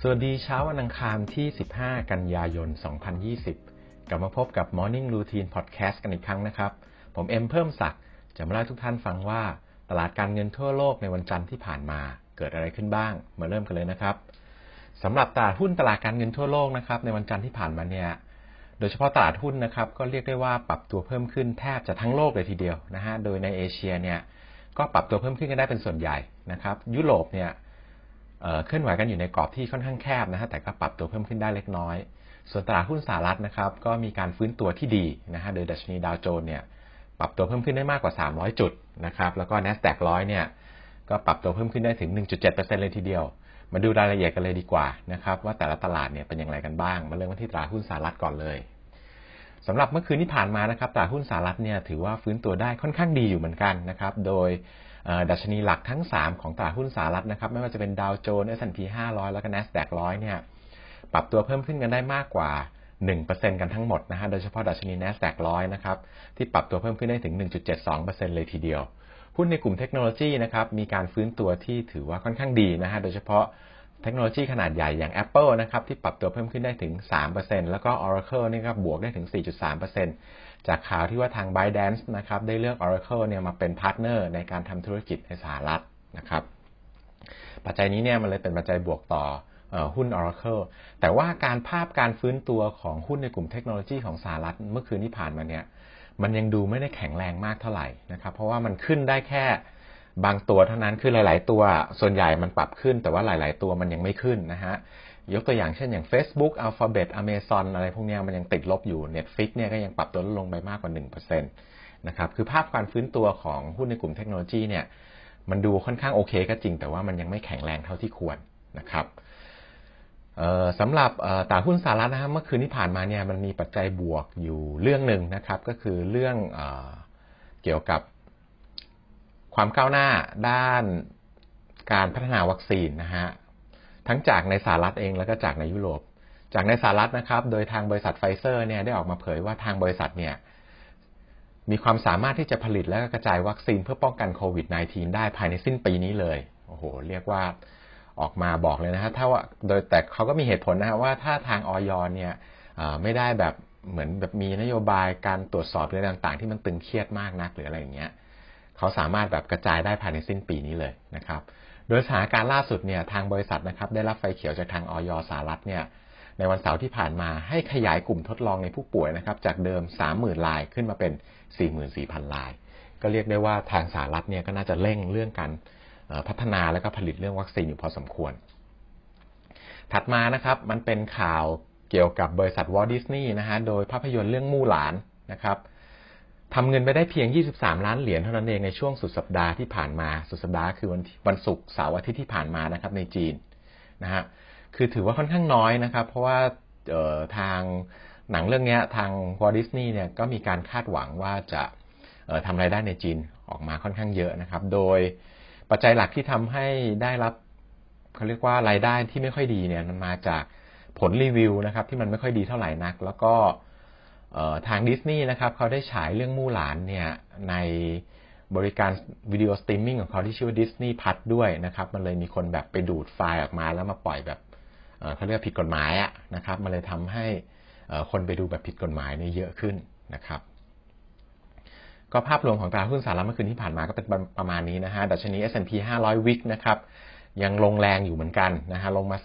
สวัสดีเช้าวันอังคารที่ 15 กันยายน 2020 กลับมาพบกับ Morning Routine Podcast กันอีกครั้ง นะครับ ผมเอ็มเพิ่มศักดิ์จะมาเล่าทุกท่านฟังว่า ตลาดการเงินทั่วโลกในวันจันทร์ที่ผ่านมา เกิดอะไรขึ้นบ้าง มาเริ่มกันเลยนะครับสำหรับตลาดหุ้นตลาดการเงินทั่วโลกนะครับในวันจันทร์ที่ผ่านมาเนี่ยโดยเฉพาะตลาดหุ้นนะครับก็เรียกได้ว่าปรับตัวเพิ่มขึ้นแทบจะทั้งโลกเลยทีเดียวนะฮะโดยในเอเชียเนี่ยก็ปรับตัวเพิ่มขึ้นกันได้เป็นส่วนใหญ่นะครับยุโรปเนี่ยเคลื่อนไหวกันอยู่ในกรอบที่ค่อนข้างแคบนะฮะแต่ก็ปรับตัวเพิ่มขึ้นได้เล็กน้อย ส่วนตลาดหุ้นสหรัฐนะครับก็มีการฟื้นตัวที่ดีนะฮะโดยดัชนีดาวโจนส์เนี่ยปรับตัวเพิ่มขึ้นได้มากกว่า 300 จุดนะครับแล้วก็ N อสแกร้อยเนี่ยก็ปรับตัวเพิ่มขึ้นได้ถึง 1.7%เลยทีเดียว มาดูรายละเอียดกันเลยดีกว่านะครับว่าแต่ละตลาดเนี่ยเป็นอย่างไรกันบ้าง มาเริ่มกันที่ตลาดหุ้นสหรัฐก่อนเลยสำหรับเมื่อคืนที่ผ่านมานะครับตลาดหุ้นสหรัฐเนี่ยถือว่าฟื้นตัวได้ค่อนข้างดีอยู่เหมือนกันนะครับโดยดัชนีหลักทั้ง 3 ของตลาดหุ้นสหรัฐนะครับ ไม่ว่าจะเป็นดาวโจนส์ S&P 500แล้วก็ NASDAQ 100เนี่ยปรับตัวเพิ่มขึ้นกันได้มากกว่า 1%กันทั้งหมดนะฮะโดยเฉพาะดัชนี NASDAQ 100นะครับที่ปรับตัวเพิ่มขึ้นได้ถึง 1.72%เลยทีเดียวหุ้นในกลุ่มเทคโนโลยีนะครับมีการฟื้นตัวที่ถือว่าค่อนข้างดีนะฮะโดยเฉพาะเทคโนโลยีขนาดใหญ่อย่าง Apple นะครับที่ปรับตัวเพิ่มขึ้นได้ถึง 3%แล้วก็ Oracle นี่ก็บวกได้ถึง 4.3%จากข่าวที่ว่าทาง b y d a n c e นะครับได้เลือก Oracle เนี่ยมาเป็นพาร์ทเนอร์ในการทำธุรกิจในสหรัฐนะครับ ปัจจัยนี้เนี่ยมันเลยเป็นปัจจัยบวกต่อหุ้น Oracle แต่ว่าการภาพการฟื้นตัวของหุ้นในกลุ่มเทคโนโลยีของสหรัฐเมื่อคืนที่ผ่านมาเนี่ยมันยังดูไม่ได้แข็งแรงมากเท่าไหร่นะครับ เพราะว่ามันขึ้นได้แค่บางตัวเท่านั้นคือหลายๆ ตัวส่วนใหญ่มันปรับขึ้นแต่ว่าหลายๆตัวมันยังไม่ขึ้นนะฮะยกตัวอย่างเช่นอย่าง Facebook Alphabet Amazon อะไรพวกนี้มันยังติดลบอยู่ Netflix เนี่ยก็ยังปรับตัวลดลงไปมากกว่า1%นะครับคือภาพการฟื้นตัวของหุ้นในกลุ่มเทคโนโลยีเนี่ยมันดูค่อนข้างโอเคก็จริง แต่ว่ามันยังไม่แข็งแรงเท่าที่ควรนะครับสำหรับตลาดหุ้นสหรัฐนะครับเมื่อคืนที่ผ่านมาเนี่ยมันมีปัจจัยบวกอยู่เรื่องหนึ่งนะครับก็คือเรื่องเกี่ยวกับความก้าวหน้าด้านการพัฒนาวัคซีนนะฮะทั้งจากในสหรัฐเองแล้วก็จากในยุโรป จากในสหรัฐนะครับ โดยทางบริษัทไฟเซอร์เนี่ยได้ออกมาเผยว่าทางบริษัทเนี่ยมีความสามารถที่จะผลิตและกระจายวัคซีนเพื่อป้องกันโควิด -19 ได้ภายในสิ้นปีนี้เลย โอ้โห เรียกว่าออกมาบอกเลยนะฮะถ้าว่าโดยแต่เขาก็มีเหตุผลนะฮะว่าถ้าทางออยอนเนี่ยไม่ได้แบบเหมือนแบบมีนโยบายการตรวจสอบอะไรต่างๆ ที่มันตึงเครียดมากนักหรืออะไรอย่างเงี้ยเขาสามารถแบบกระจายได้ภายในสิ้นปีนี้เลยนะครับ โดยสถานการณ์ล่าสุดเนี่ยทางบริษัทนะครับได้รับไฟเขียวจากทางออยสหรัฐเนี่ยในวันเสาร์ที่ผ่านมาให้ขยายกลุ่มทดลองในผู้ป่วยนะครับ จากเดิม 30,000รายขึ้นมาเป็น 44,000ราย ก็เรียกได้ว่าทางสหรัฐเนี่ยก็น่าจะเร่งเรื่องการพัฒนาและก็ผลิตเรื่องวัคซีนอยู่พอสมควร ถัดมานะครับมันเป็นข่าวเกี่ยวกับบริษัทวอลดิสนีย์นะฮะโดยภาพยนตร์เรื่องมู่หลานนะครับทำเงินไปได้เพียง 23 ล้านเหรียญเท่านั้นเองในช่วงสุดสัปดาห์ที่ผ่านมา สุดสัปดาห์คือวันวันศุกร์เสาร์อาทิตย์ที่ผ่านมานะครับในจีนนะฮะ คือถือว่าค่อนข้างน้อยนะครับ เพราะว่าทางหนังเรื่องนี้ทางวอร์ดิสนีย์เนี่ยก็มีการคาดหวังว่าจะทำรายได้ในจีนออกมาค่อนข้างเยอะนะครับ โดย ปัจจัยหลักที่ทำให้ได้รับเขาเรียกว่ารายได้ที่ไม่ค่อยดีเนี่ยมันมาจากผลรีวิวนะครับ ที่มันไม่ค่อยดีเท่าไหร่นัก แล้วก็ทางดิสนีย์นะครับเขาได้ฉายเรื่องมู่หลานเนี่ยในบริการวิดีโอสตรีมมิ่งของเขาที่ชื่อว่าดิสนีย์พัทด้วยนะครับ มันเลยมีคนแบบไปดูดไฟล์ออกมาแล้วมาปล่อยแบบเขาเรียกผิดกฎหมายอะนะครับ มันเลยทำให้คนไปดูแบบผิดกฎหมายนี่เยอะขึ้นนะครับ ก็ภาพรวมของตลาดหุ้นสหรัฐเมื่อคืนที่ผ่านมาก็เป็นประมาณนี้นะฮะดัชนี S&P 500 วิกนะครับยังลงแรงอยู่เหมือนกันนะฮะลงมา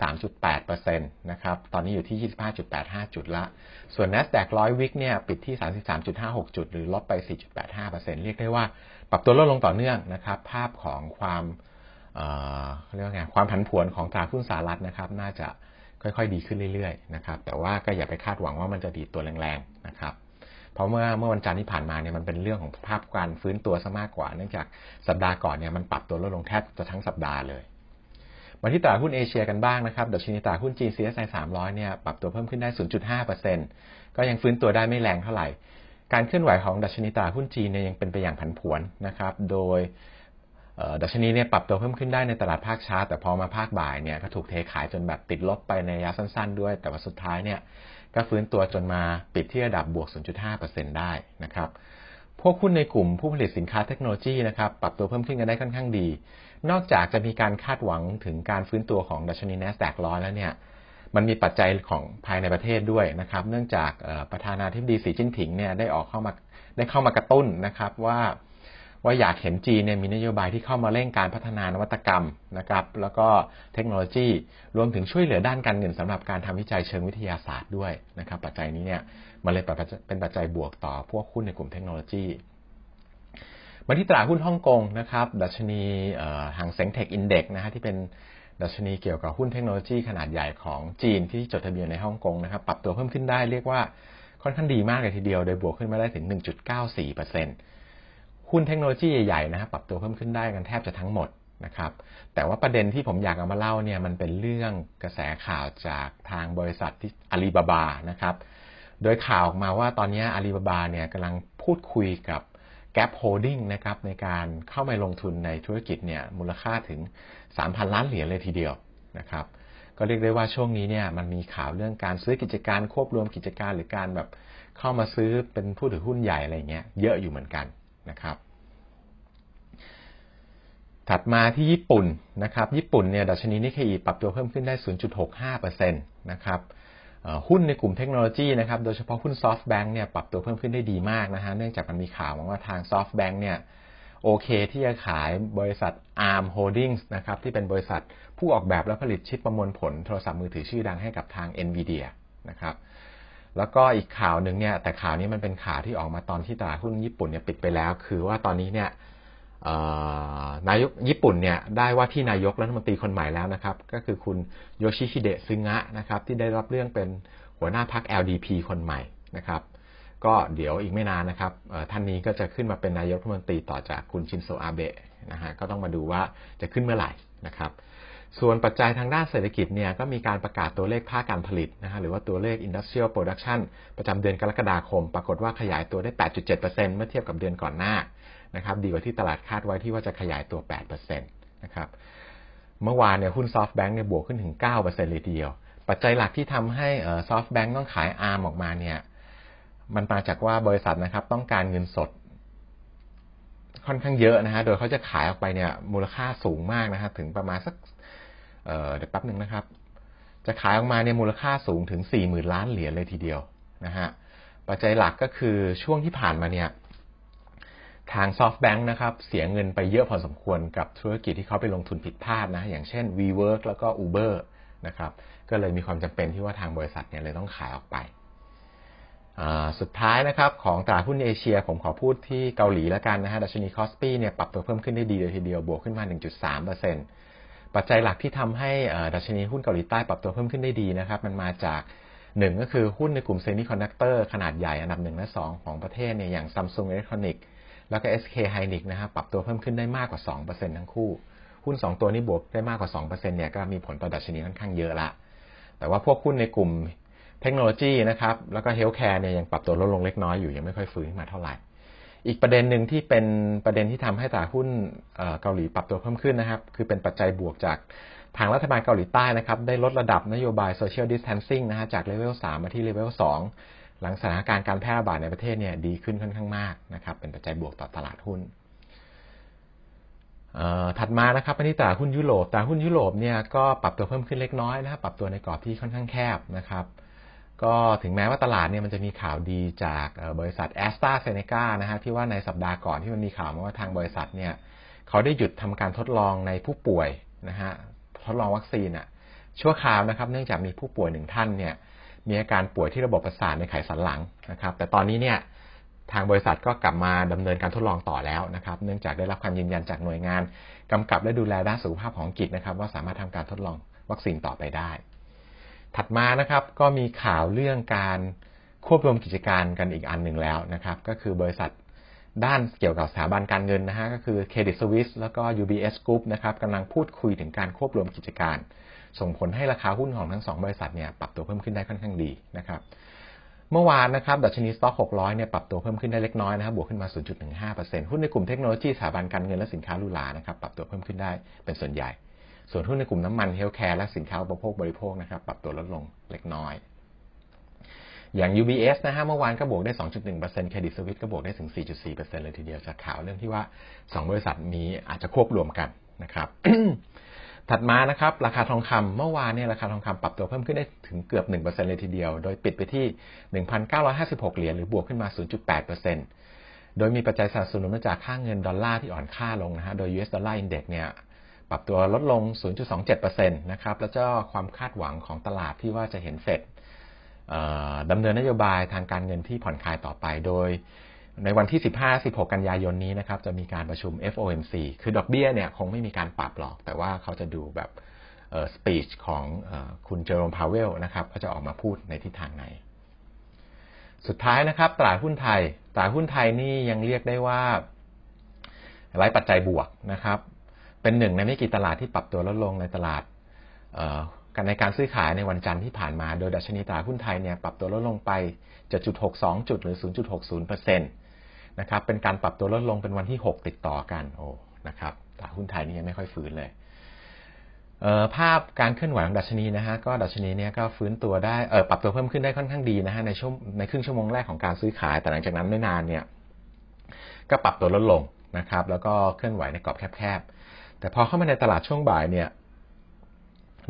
3.8%นะครับตอนนี้อยู่ที่ 25.85 จุดละส่วน NASDAQ 100วิกเนี่ยปิดที่ 33.56 จุดหรือลดไป4.85%เรียกได้ว่าปรับตัวลดลงต่อเนื่องนะครับภาพของความเรียกว่าไงความผันผวนของตลาดหุ้นสหรัฐนะครับน่าจะค่อยๆดีขึ้นเรื่อยๆนะครับแต่ว่าก็อย่าไปคาดหวังว่ามันจะดีตัวแรงๆนะครับเพราะเมื่อเมื่อวันจันทร์ที่ผ่านมาเนี่ยมันเป็นเรื่องของภาพการฟื้นตัวซะมากกว่า เนื่องจากสัปดาห์ก่อนเนี่ยมันปรับตัวลดลงแทบจะทั้งสัปดาห์เลยมาที่ตลาดหุ้นเอเชียกันบ้างนะครับดัชนีตลาดหุ้นจีน CSI 300 เนี่ยปรับตัวเพิ่มขึ้นได้ 0.5%ก็ยังฟื้นตัวได้ไม่แรงเท่าไหร่ การเคลื่อนไหวของดัชนีตลาดหุ้นจีนเนี่ยยังเป็นไปอย่างผันผวนนะครับ โดยดัชนีเนี่ยปรับตัวเพิ่มขึ้นได้ในตลาดภาคเช้า แต่พอมาภาคบ่ายเนี่ยก็ถูกเทขายจนแบบติดลบไปในระยะสั้นๆ ด้วยแต่ว่าสุดท้ายเนี่ย ก็ฟื้นตัวจนมาปิดที่ระดับบวก 0.5%ได้นะครับ พวกหุ้นในกลุ่มผู้ผลิตสินค้าเทคโนโลยีนะครับ ปรับตัวเพิ่มขึ้นกันได้ค่อนข้างดีนอกจากจะมีการคาดหวังถึงการฟื้นตัวของดัชนี NASDAQ ร้อยแล้วเนี่ย มันมีปัจจัยของภายในประเทศด้วยนะครับ เนื่องจากประธานาธิบดีสีจิ้นผิงเนี่ยได้ออกเข้ามาได้เข้ามากระตุ้นนะครับว่าว่าอยากเห็นจีนเนี่ยมีนโยบายที่เข้ามาเร่งการพัฒนานวัตกรรมนะครับ แล้วก็เทคโนโลยี รวมถึงช่วยเหลือด้านการเงินสำหรับการทำวิจัยเชิงวิทยาศาสตร์ด้วยนะครับ ปัจจัยนี้เนี่ยมันเลยเป็นปัจจัยบวกต่อพวกหุ้นในกลุ่มเทคโนโลยีมาที่ตลาดหุ้นฮ่องกงนะครับดัชนีหางเซ็งเทคอินเด็กนะฮะที่เป็นดัชนีเกี่ยวกับหุ้นเทคโนโลยีขนาดใหญ่ของจีนที่จดทะเบียนในฮ่องกงนะครับปรับตัวเพิ่มขึ้นได้เรียกว่าค่อนข้างดีมากเลยทีเดียวโดยบวกขึ้นมาได้ถึง 1.94%หุ้นเทคโนโลยีใหญ่ๆนะครับปรับตัวเพิ่มขึ้นได้กันแทบจะทั้งหมดนะครับแต่ว่าประเด็นที่ผมอยากเอามาเล่าเนี่ยมันเป็นเรื่องกระแสข่าวจากทางบริษัทที่อาลีบาบานะครับโดยข่าวออกมาว่าตอนนี้อาลีบาบาเนี่ยกำลังพูดคุยกับ Gap Holding นะครับ ในการเข้ามาลงทุนในธุรกิจเนี่ยมูลค่าถึง 3,000 ล้านเหรียญเลยทีเดียวนะครับ ก็เรียกได้ว่าช่วงนี้เนี่ย มันมีข่าวเรื่องการซื้อกิจการควบรวมกิจการหรือการแบบเข้ามาซื้อเป็นผู้ถือหุ้นใหญ่อะไรเงี้ยเยอะอยู่เหมือนกันนะครับ ถัดมาที่ญี่ปุ่นนะครับญี่ปุ่นเนี่ยดัชนีนิเคอีปรับตัวเพิ่มขึ้นได้ 0.65%นะครับหุ้นในกลุ่มเทคโนโลยีนะครับ โดยเฉพาะหุ้น SoftBank เนี่ยปรับตัวเพิ่มขึ้นได้ดีมากนะฮะ เนื่องจากมันมีข่าวว่าทาง SoftBank เนี่ย โอเคที่จะขายบริษัท ARM Holdings นะครับ ที่เป็นบริษัทผู้ออกแบบและผลิตชิปประมวลผล โทรศัพท์มือถือชื่อดังให้กับทาง NVIDIA นะครับ แล้วก็อีกข่าวหนึ่งเนี่ย แต่ข่าวนี้มันเป็นข่าวที่ออกมาตอนที่ตลาดหุ้นญี่ปุ่นเนี่ยปิดไปแล้ว คือว่าตอนนี้เนี่ยนายกญี่ปุ่นเนี่ยได้ว่าที่นายกรัฐมนตรีคนใหม่แล้วนะครับ ก็คือคุณโยชิฮิเดะซึงะนะครับที่ได้รับเรื่องเป็นหัวหน้าพรรค LDP คนใหม่นะครับ ก็เดี๋ยวอีกไม่นานนะครับ ท่านนี้ก็จะขึ้นมาเป็นนายกรัฐมนตรีต่อจากคุณชินโซอาเบะนะฮะก็ต้องมาดูว่าจะขึ้นเมื่อไหร่นะครับ ส่วนปัจจัยทางด้านเศรษฐกิจเนี่ยก็มีการประกาศตัวเลขภาคการผลิตนะฮะหรือว่าตัวเลข Industrial Production ประจำเดือนกรกฎาคมปรากฏว่าขยายตัวได้8.7%เมื่อเทียบกับเดือนก่อนหน้านะครับดีกว่าที่ตลาดคาดไว้ที่ว่าจะขยายตัว 8%นะครับเมื่อวานเนี่ยหุ้น SoftBank เนี่ยบวกขึ้นถึง 9%เลยทีเดียว ปัจจัยหลักที่ทำให้ SoftBank ต้องขาย ARM ออกมาเนี่ยมันมาจากว่าบริษัทนะครับ ต้องการเงินสด ค่อนข้างเยอะนะฮะโดยเขาจะขายออกไปเนี่ยมูลค่าสูงมากนะฮะถึงประมาณสักเเดี๋ยวแป๊บหนึ่งนะครับ จะขายออกมาเนี่ยมูลค่าสูงถึง 40,000 ล้านเหรียญเลยทีเดียวนะฮะปัจจัยหลักก็คือช่วงที่ผ่านมาเนี่ยทาง SoftBank นะครับเสียเงินไปเยอะพอสมควรกับธุรกิจที่เขาไปลงทุนผิดพลาดนะอย่างเช่น WeWork แล้วก็ Uber นะครับก็เลยมีความจำเป็นที่ว่าทางบริษัทเนี่ยเลยต้องขายออกไป สุดท้ายนะครับของตลาดหุ้นเอเชียผมขอพูดที่เกาหลีแล้วกันนะฮะดัชนีคอสปีเนี่ยปรับตัวเพิ่มขึ้นได้ดีเลยทีเดียวบวกขึ้นมา 1.3%ปัจจัยหลักที่ทำให้ดัชนีหุ้นเกาหลีใต้ปรับตัวเพิ่มขึ้นได้ดีนะครับ มันมาจากหนึ่งก็คือหุ้นในกลุ่มเซมิคอนดักเตอร์ขนาดใหญ่อันดับหนึ่งและสองของประเทศเนี่ยอย่างซัมซุงอิเล็กทรอนิกส์แล้วก็ SK h y n i c นะครับปรับตัวเพิ่มขึ้นได้มากกว่า 2%ทั้งคู่ หุ้น 2 ตัวนี้บวกได้มากกว่า 2%เนี่ยก็มีผลต่อดัชนีค่อนข้างเยอะละแต่ว่าพวกหุ้นในกลุ่มเทคโนโลยีนะครับแล้วก็เฮลท์แคร์เนี่ยยังปรับตัวลดลงเล็กน้อยอยู่ ยังไม่ค่อยฟื้นขึ้นมาเท่าไหร่ อีกประเด็นหนึ่งที่เป็นประเด็นที่ทำให้ตลาดหุ้นเกาหลีปรับตัวเพิ่มขึ้นนะครับ คือเป็นปัจจัยบวกจากทางรัฐบาลเกาหลีใต้นะครับ ได้ลดระดับนโยบาย social distancing นะฮะจากเลเวล 3 มาที่เลเวล 2หลังสถานการณ์การแพร่ระบาดในประเทศเนี่ยดีขึ้นค่อนข้างมากนะครับเป็นปัจจัยบวกต่อตลาดหุ้นถัดมานะครับัปนี้ตลาดหุ้นยุโรปตลาดหุ้นยุโรปเนี่ยก็ปรับตัวเพิ่มขึ้นเล็กน้อยนะครับปรับตัวในกรอบที่ค่อนข้างแคบนะครับก็ถึงแม้ว่าตลาดเนี่ยมันจะมีข่าวดีจากบริษัทแอสตราเซเนกานะฮะที่ว่าในสัปดาห์ก่อนที่มันมีข่าวมาว่าทางบริษัทเนี่ยเขาได้หยุดทำการทดลองในผู้ป่วยนะฮะทดลองวัคซีนอะชั่วคราวนะครับเนื่องจากมีผู้ป่วยหนึ่งท่านเนี่ยมีอาการป่วยที่ระบบประสาทในไขสันหลังนะครับ แต่ตอนนี้เนี่ยทางบริษัทก็กลับมาดำเนินการทดลองต่อแล้วนะครับ เนื่องจากได้รับความยืนยันจากหน่วยงาน กำกับและดูแลด้านสุขภาพของกิจนะครับ ว่าสามารถทำการทดลองวัคซีนต่อไปได้ ถัดมานะครับ ก็มีข่าวเรื่องการควบรวมกิจการกันอีกอันหนึ่งแล้วนะครับ ก็คือบริษัทด้านเกี่ยวกับสถาบันการเงินนะฮะก็คือ Credit Suisse แล้วก็ UBS Group นะครับกำลังพูดคุยถึงการควบรวมกิจการส่งผลให้ราคาหุ้นของทั้ง2บริษัทเนี่ยปรับตัวเพิ่มขึ้นได้ค่อนข้างดีนะครับ เมื่อวานนะครับ ดัชนีสต็อก600เนี่ยปรับตัวเพิ่มขึ้นได้เล็กน้อยนะครับ บวกขึ้นมา 0.15%หุ้นในกลุ่มเทคโนโลยีสถาบันการเงินและสินค้าลูลานะครับ ปรับตัวเพิ่มขึ้นได้เป็นส่วนใหญ่ ส่วนหุ้นในกลุ่มน้ำมันเฮลท์แคร์และสินค้าอุปโภคบริโภคนะครับ ปรับตัวลดลงเล็กน้อย อย่าง UBS นะฮะ เมื่อวานก็บวกได้ 2.1%เครดิตสวิตก็บวกได้ถึง 4.4%เลยทีเดียวจากข่าวเรื่องที่ว่า2บริษัทมีอาจจะควบรวมกันนะครับถัดมานะครับราคาทองคำเมื่อวานเนี่ยราคาทองคำปรับตัวเพิ่มขึ้นได้ถึงเกือบ 1%เลยทีเดียว โดยปิดไปที่ 1,956 เหรียญหรือบวกขึ้นมา 0.8%โดยมีปัจจัยสนับสนุนมาจากค่าเงินดอลลาร์ที่อ่อนค่าลงนะฮะโดย US Dollar Index เนี่ย ปรับตัวลดลง 0.27%นะครับแล้ว้าความคาดหวังของตลาดที่ว่าจะเห็นเฟดดำเนินนโยบายทางการเงินที่ผ่อนคลายต่อไปโดยในวันที่ 15-16 กันยายนนี้นะครับจะมีการประชุม FOMC คือดอกเบี้ยเนี่ยคงไม่มีการปรับหรอก แต่ว่าเขาจะดูแบบสปีชของคุณเจอร์รมพาวเวลนะครับเขาจะออกมาพูดในทิศทางไหน สุดท้ายนะครับตลาดหุ้นไทย ตลาดหุ้นไทยนี่ยังเรียกได้ว่าไร้ปัจจัยบวกนะครับ เป็นหนึ่งในไม่กี่ตลาดที่ปรับตัวลดลงในตลาดกในการซื้อขายในวันจันทร์ที่ผ่านมา โดยดัชนีตลาดหุ้นไทยเนี่ยปรับตัวลดลงไป7.62จุดหรือ0.60%เปอร์เซ็นต์นะครับเป็นการปรับตัวลดลงเป็นวันที่ 6 ติดต่อกัน โอ้นะครับตลาดหุ้นไทยนี่ยังไม่ค่อยฟื้นเลยภาพการเคลื่อนไหวของดัชนีนะฮะ ก็ดัชนีเนี้ยก็ฟื้นตัวได้เออปรับตัวเพิ่มขึ้นได้ค่อนข้างดีนะฮะในช่วงในครึ่งชั่วโมงแรกของการซื้อขาย แต่หลังจากนั้นไม่นานเนี่ย ก็ปรับตัวลดลงนะครับ แล้วก็เคลื่อนไหวในกรอบแคบๆ แต่พอเข้ามาในตลาดช่วงบ่ายเนี่ย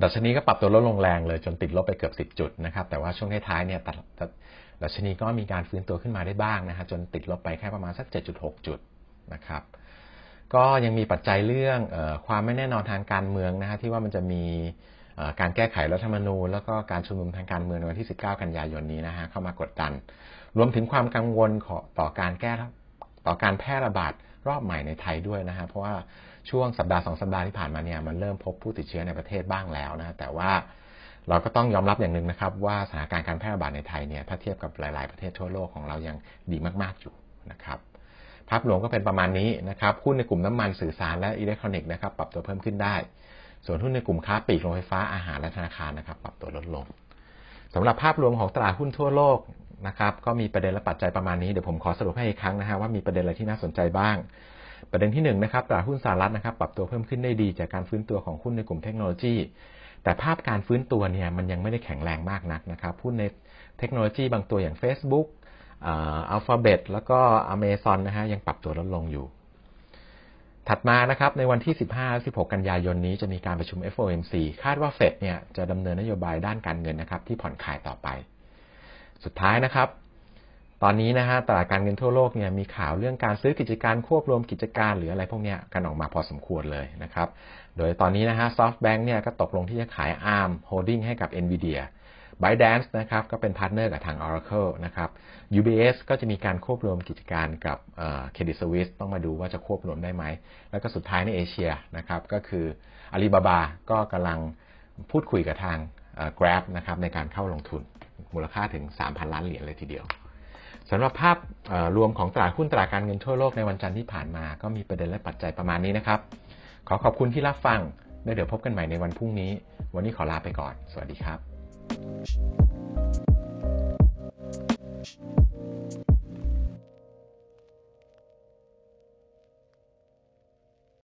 ดัชนีก็ปรับตัวลดลงแรง เลยจนติดลบไปเกือบ10จุด นะครับ แต่ว่าช่วงท้ายๆเนี่ยดัชนีก็มีการฟื้นตัวขึ้นมาได้บ้างนะฮะจนติดลบไปแค่ประมาณสัก 7.6 จุดนะครับ ก็ยังมีปัจจัยเรื่องอความไม่แน่นอนทางการเมืองนะฮะที่ว่ามันจะมีการแก้ไขรัฐธรรมนูญ แล้วก็การชุมนุมทางการเมืองในวันที่ 19 กันยายนนี้นะฮะเข้ามากดดัน รวมถึงความกังวลต่อการแก้ต่อการแพร่ระบาดรอบใหม่ในไทยด้วยนะฮะเพราะว่าช่วงสัปดาห์สองสัปดาห์ที่ผ่านมาเนี่ยมันเริ่มพบผู้ติดเชื้อในประเทศบ้างแล้วนะแต่ว่าเราก็ต้องยอมรับอย่างหนึ่งนะครับ ว่าสถานการณ์การแพร่ระบาดในไทยเนี่ยถ้าเทียบกับหลาย ๆ ประเทศทั่วโลกของเรายังดีมาก ๆ อยู่นะครับ ภาพรวมก็เป็นประมาณนี้นะครับหุ้นในกลุ่มน้ำมัน สื่อสารและอิเล็กทรอนิกส์นะครับปรับตัวเพิ่มขึ้นได้ ส่วนหุ้นในกลุ่มค้าปลีกโรงไฟฟ้าอาหารและธนาคารนะครับ ปรับตัวลดลง สำหรับภาพรวมของตลาดหุ้นทั่วโลกนะครับ ก็มีประเด็นและปัจจัยประมาณนี้เดี๋ยวผมขอสรุปให้อีกครั้งนะฮะว่ามีประเด็นอะไรที่น่าสนใจบ้าง ประเด็นที่1นนะครับตลาดหุ้นสหรัฐนะครับ ปรับตัวเพิ่มขึ้นได้ดี จากการฟื้นตัวของหุ้นในกลุ่มเทคโนโลยีแต่ภาพการฟื้นตัวเนี่ยมันยังไม่ได้แข็งแรงมากนักนะครับ พูดในเทคโนโลยีบางตัวอย่าง Facebook อัลฟาเบตแล้วก็ Amazon นะฮะยังปรับตัวลดลงอยู่ ถัดมานะครับในวันที่ 15-16 กันยายนนี้จะมีการประชุม FOMC คาดว่าเฟดเนี่ยจะดำเนินนโยบายด้านการเงินนะครับที่ผ่อนคลายต่อไป สุดท้ายนะครับตอนนี้นะฮะตลาดการเงินทั่วโลกเนี่ยมีข่าวเรื่องการซื้อกิจการควบรวมกิจการ หรืออะไรพวกเนี้ยกันออกมาพอสมควรเลยนะครับ โดยตอนนี้นะฮะซอฟต์แบงก์เนี่ยก็ตกลงที่จะขาย ARM Holding ให้กับ NVIDIA ByteDance นะครับก็เป็นพาร์ทเนอร์กับทาง Oracle นะครับ UBS ก็จะมีการควบรวมกิจการกับเครดิตสวิสต้องมาดูว่าจะควบรวมได้ไหม แล้วก็สุดท้ายในเอเชียนะครับก็คืออาลีบาบาก็กำลังพูดคุยกับทาง Grab นะครับในการเข้าลงทุนมูลค่าถึง 3,000ล้านเหรียญเลยทีเดียวสำหรับภาพรวมของตลาดหุ้นตลาดการเงินทั่วโลกในวันจันทร์ที่ผ่านมา ก็มีประเด็นและปัจจัยประมาณนี้นะครับ ขอขอบคุณที่รับฟังและเดี๋ยวพบกันใหม่ในวันพรุ่งนี้ วันนี้ขอลาไปก่อน สวัสดีครับ